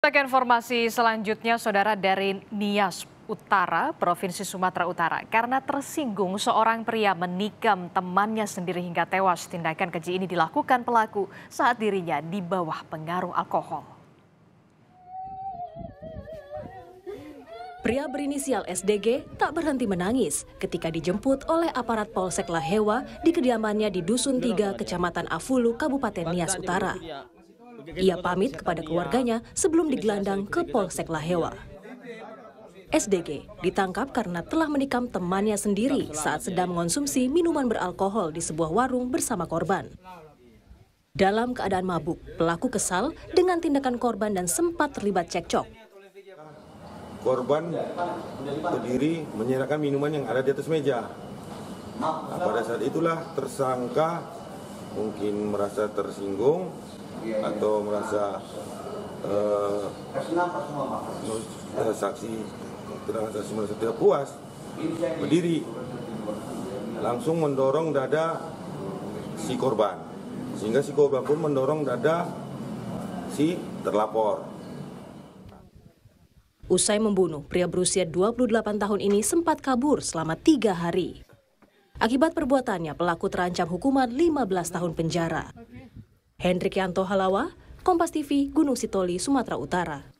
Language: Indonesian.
Kita ke informasi selanjutnya, saudara dari Nias Utara, Provinsi Sumatera Utara. Karena tersinggung, seorang pria menikam temannya sendiri hingga tewas. Tindakan keji ini dilakukan pelaku saat dirinya di bawah pengaruh alkohol. Pria berinisial SDG tak berhenti menangis ketika dijemput oleh aparat Polsek Lahewa di kediamannya di Dusun 3, Kecamatan Afulu, Kabupaten Nias Utara. Ia pamit kepada keluarganya sebelum digelandang ke Polsek Lahewa. SDG ditangkap karena telah menikam temannya sendiri saat sedang mengonsumsi minuman beralkohol di sebuah warung bersama korban. Dalam keadaan mabuk, pelaku kesal dengan tindakan korban dan sempat terlibat cekcok. Korban berdiri menyerahkan minuman yang ada di atas meja. Nah, pada saat itulah tersangka mungkin merasa tersinggung Iya, iya. atau merasa uh, saksi terangkat saksi merasa tidak puas berdiri langsung mendorong dada si korban sehingga si korban pun mendorong dada si terlapor Usai membunuh, pria berusia 28 tahun ini sempat kabur selama tiga hari. Akibat perbuatannya, pelaku terancam hukuman 15 tahun penjara. Hendrik Yanto Halawa, Kompas TV, Gunung Sitoli, Sumatera Utara.